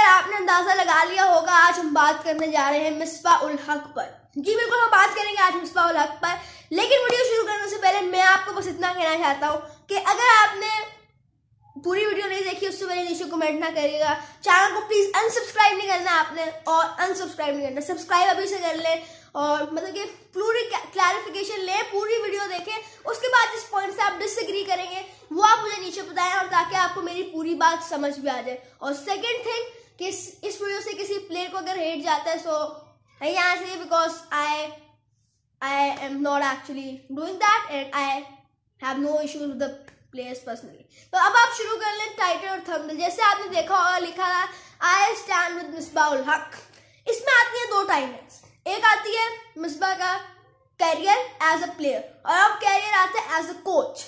देखकर आपने अंदाजा लगा लिया होगा आज हम बात करने जा रहे हैं मिसबा उल हक पर जी बिल्कुल हम बात करेंगे आज मिसबा उल हक पर लेकिन वीडियो शुरू करने से पहले मैं आपको बस इतना कहना चाहता हूँ कि अगर आपने पूरी वीडियो नहीं देखी उससे पहले नीचे कमेंट ना करिएगा चैनल को प्लीज अनसब्सक्राइब नहीं करना आपने और अनसब्सक्राइब नहीं करना सब्सक्राइब अभी से कर लें और मतलब कि पूरी क्लैरिफिकेशन लें पूरी वीडियो देखें उसके बाद जिस पॉइंट से आप डिसएग्री करेंगे वो आप मुझे नीचे बताएं और ताकि आपको मेरी पूरी बात समझ भी आ जाए और सेकेंड थिंग किस इस वजह से किसी प्लेयर को अगर हेट जाता है so I say because I I am not actually doing that and I have no issue with the players personally तो अब आप शुरू कर लें टाइटल और थंबनेल जैसे आपने देखा होगा लिखा था आई स्टैंड विद मिसबाउल हक इसमें आती है दो टाइटल्स एक आती है मिसबा का कैरियर एज अ प्लेयर और अब कैरियर आता है as a coach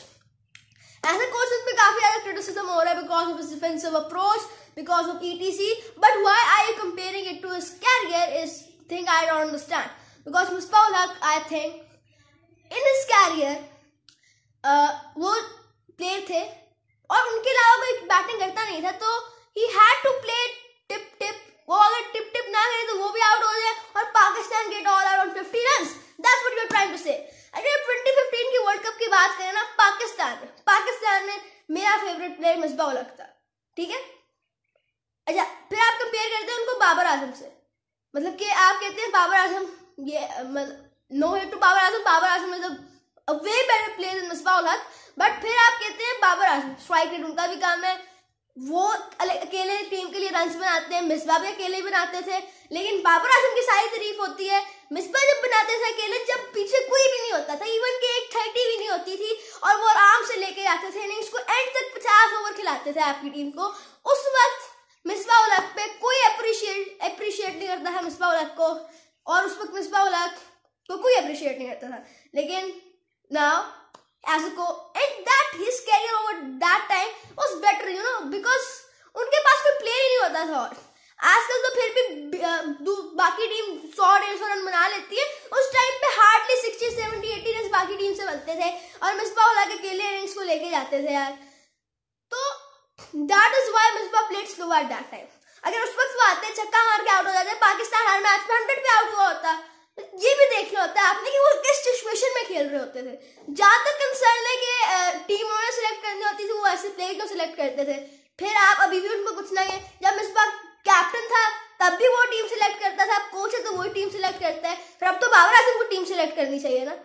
as a coach उन पर काफ़ी ज़्यादा क्रिटिसिज्म हो रहा है because of defensive approach because of ETC. But why are you comparing it to his career is thing I don't understand. Because Muspaul Haq, I think, in his career, uh, वो player थे और उनके अलावा कोई batting करता नहीं था तो he had to play tip tip वो अगर tip कंपेयर करते हैं उनको बाबर आजम से मतलब कि आप कहते हैं बाबर आजम ये no hate to Babar Azam Babar Azam is a way better player than ul Haq but फिर आप कहते हैं बाबर आजम स्ट्राइक रेट उनका भी काम है वो अकेले टीम के लिए रन बनाते हैं मिसबा भी अकेले बनाते थे लेकिन बाबर आजम की सारी तारीफ होती है मिसबा जब बनाते थे अकेले जब पीछे कोई भी नहीं होता था इवन के एक थर्टी भी नहीं होती थी और वो आराम से लेके जाते थे इनिंग्स को एंड तक पचास ओवर खिलाते थे आपकी टीम को उस वक्त मिसबा उलक पे कोई अप्रिशिएट अप्रिशिएट नहीं करता है मिसबा उलक को और उस वक्त मिसबा उलक को कोई अप्रिशिएट नहीं करता था लेकिन नाउ एज को and that his career over that time was better you know because उनके पास कोई प्लेयर ही नहीं होता था आजकल तो फिर भी बाकी टीम सौ डेढ़ सौ रन बना लेती है उस टाइम पे hardly sixty seventy eighty run बाकी टीम से बनते थे और मिसबा उलक अकेले इनिंग्स को लेके जाते थे यार that is why Misbah played slow at that time अगर उस वक्त वो आते छक्का मार के आउट हो जाते पाकिस्तान हर मैच में हंड्रेड पे आउट हुआ होता ये भी देखना होता है आपने कि वो किस सिचुएशन में खेल रहे होते थे जहाँ तक कंसर्न है कि टीम उन्हें सिलेक्ट करनी होती थी वो ऐसे प्लेयर को सिलेक्ट करते थे फिर आप अभी भी उनको कुछ नहीं है जब इस बार कैप्टन था तब भी वो टीम सिलेक्ट करता था अब कोच है तो वही टीम सिलेक्ट करता है फिर अब तो बाबर आजम को टीम सिलेक्ट करनी चाहिए ना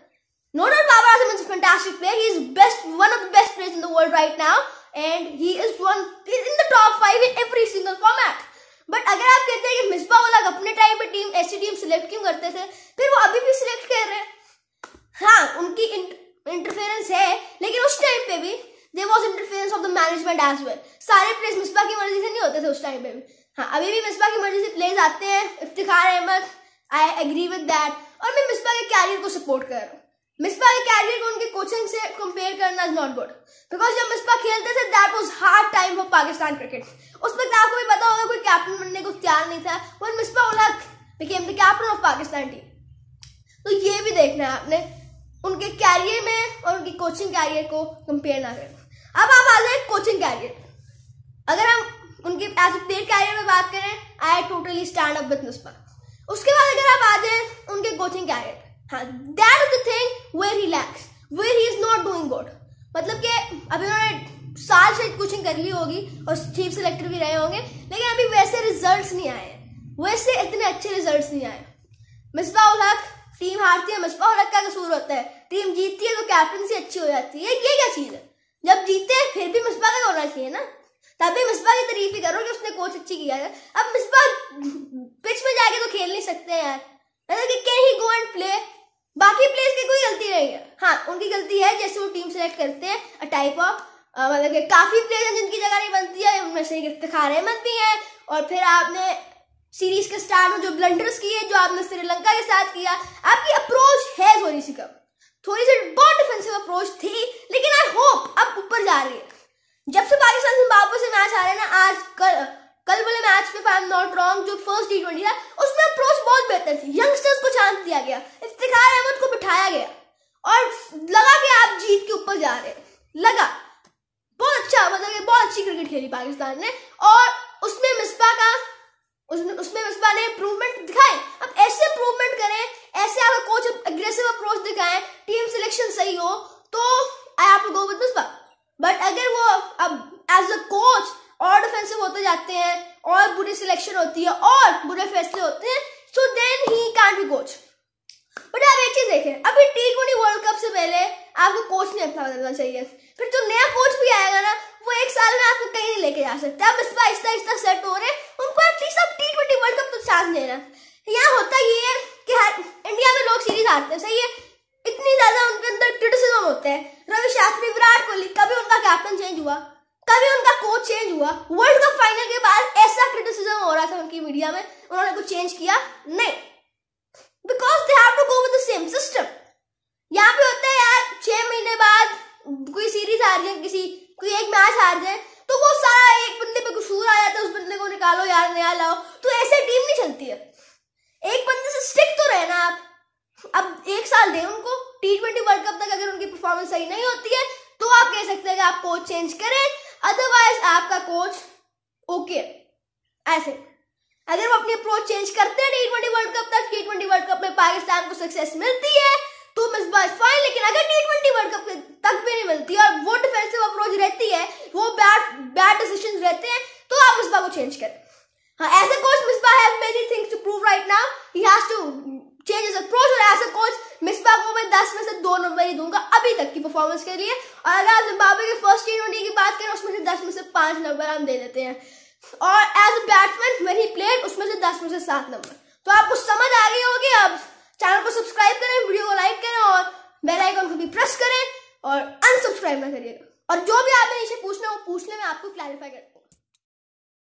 no doubt Babar Azam is fantastic player he is best one of the best players in the world right now and he is one in the top five in every single format but अगर आप कहते हैं कि मिसबा उलग अपने time पे team ऐसी team select क्यों करते थे फिर वो अभी भी सिलेक्ट कर रहे हैं हाँ उनकी इंटरफेरेंस है लेकिन उस टाइम पे भी there was interference of the management as well सारे प्लेस मिसबा की मर्जी से नहीं होते थे उस टाइम पे भी हाँ अभी भी मिसबा की मर्जी से प्लेस आते हैं Iftikhar Ahmed I agree with that और मैं मिसबा के कैरियर को सपोर्ट कर रहा हूँ मिसपा के कैरियर को उनके कोचिंग से कंपेयर करना इज नॉट गुड बिकॉज जब मिसपा खेलते थे that was hard time for Pakistan cricket उस वक्त आपको भी पता होगा कोई कैप्टन बनने को तैयार नहीं था वन मिसपा उलक became the captain of Pakistan team तो ये भी देखना है आपने उनके कैरियर में और उनकी कोचिंग कैरियर को कंपेयर ना करें अब आप आ जाए कोचिंग कैरियर अगर हम उनके एज ए प्लेयर कैरियर में बात करें I totally stand up with Misbah उसके बाद अगर आप आ जाए उनके coaching career that is the thing where he lacks where he is not doing good मतलब कि अभी उन्होंने साल शायद कोचिंग कर ली होगी और चीफ सेलेक्टर भी रहे होंगे लेकिन अभी वैसे रिजल्ट्स नहीं आए वैसे इतने अच्छे रिजल्ट्स नहीं आए मिसबा उल हक टीम हारती है मिसबा उल हक का कसूर होता है टीम जीतती है तो कैप्टनसी अच्छी हो जाती है ये क्या चीज़ है जब जीते हैं फिर भी मिसबा का होना चाहिए ना तभी मिसबा की तारीफ ही करो कि उसने कोच अच्छी किया है अब मिसबा पिच में जाके तो खेल नहीं सकते यार मतलब कि can he go and play बाकी प्लेयर्स की कोई गलती नहीं है हाँ उनकी गलती है जैसे वो टीम सेलेक्ट करते हैं टाइप ऑफ मतलब कि काफ़ी प्लेयर्स हैं जिनकी जगह नहीं बनती है उनमें से इफ्तार अहमद भी हैं और फिर आपने सीरीज के स्टार्ट में जो ब्लंडर्स किए जो आपने श्रीलंका के साथ किया आपकी अप्रोच है थोड़ी सी कम थोड़ी सी बहुत डिफेंसिव अप्रोच थी लेकिन आई होप अब ऊपर जा रही है जब से पाकिस्तान से बापो से मैच आ रहे हैं ना आज कल कल वाले मैच पे आई एम नॉट रॉन्ग जो फर्स्ट टी ट्वेंटी था उसमें अप्रोच बहुत बेहतर थी यंगस्टर्स को चांस दिया गया खेली पाकिस्तान ने और उसमें मिसबा का उसमें मिसबा ने इंप्रूवमेंट दिखाए अब ऐसे इंप्रूवमेंट करें ऐसे अगर कोच अग्रेसिव अप्रोच दिखाएं टीम सिलेक्शन सही हो तो I have to go with Misbah but अगर वो अब एज अ कोच और डिफेंसिव होते जाते हैं और बुरी सिलेक्शन होती है और बुरे फैसले होते हैं so then he can be coach but आप एक चीज देखें अभी टी ट्वेंटी वर्ल्ड कप से पहले आपको कोच नहीं अच्छा बदलना चाहिए फिर जो तो नया कोच भी आएगा ना वो एक साल में आपको कहीं नहीं लेके जा सकते अब इस बार आहिस्ता आहिस्ता सेट हो रहे उनको एटलीस्ट अब टी ट्वेंटी वर्ल्ड कप तो चांस देना यहाँ होता ये है कि हर इंडिया में लोग सीरीज हारते हैं सही है इतनी ज्यादा उनके अंदर क्रिटिसिज्म होते हैं रवि शास्त्री विराट कोहली कभी उनका कैप्टन चेंज हुआ कभी उनका कोच चेंज हुआ वर्ल्ड कप फाइनल के बाद ऐसा क्रिटिसिज्म हो रहा था उनकी मीडिया में उन्होंने कुछ चेंज किया नहीं because they have to go with the same system यहाँ पे होता है यार छह महीने बाद कोई सीरीज आ रही है किसी कोई तो एक मैच हार जाए तो वो सारा एक बंदे पे कसूर आ जाता है उस बंदे को निकालो यार नया लाओ तो ऐसे टीम नहीं चलती है एक बंदे से स्टिक तो रहना आप अब एक साल दें उनको टी ट्वेंटी वर्ल्ड कप तक अगर उनकी परफॉर्मेंस सही नहीं होती है तो आप कह सकते हैं कि आप कोच चेंज करें अदरवाइज आपका कोच ओके ऐसे अगर वो अपनी अप्रोच चेंज करते हैं टी ट्वेंटी वर्ल्ड कप तक टी ट्वेंटी वर्ल्ड कप में पाकिस्तान को सक्सेस मिलती है मिस बाय फाइन लेकिन अगर टी ट्वेंटी वर्ल्ड कप तक भी नहीं मिलती और वो डिफेंसिव अप्रोच रहती है वो बैड बैड डिसीजन रहते हैं तो आप मिसबा को चेंज करें हाँ as a coach Misbah have many things to prove right now he has to change his approach और as a coach miss Misbah को मैं दस में से दो नंबर ही दूंगा अभी तक की परफॉर्मेंस के लिए और अगर आप जिम्बाबे के फर्स्ट टी ट्वेंटी की बात करें उसमें से दस में से पांच नंबर हम दे देते हैं और as a batsman when he played उसमें से दस में से सात नंबर तो आपको समझ आ गई होगी अब चैनल को सब्सक्राइब करें वीडियो को लाइक करें और बेल आइकन को भी प्रेस करें और अनसब्सक्राइब ना करिएगा और जो भी आपने नीचे पूछना हो पूछने में आपको क्लैरिफाई करें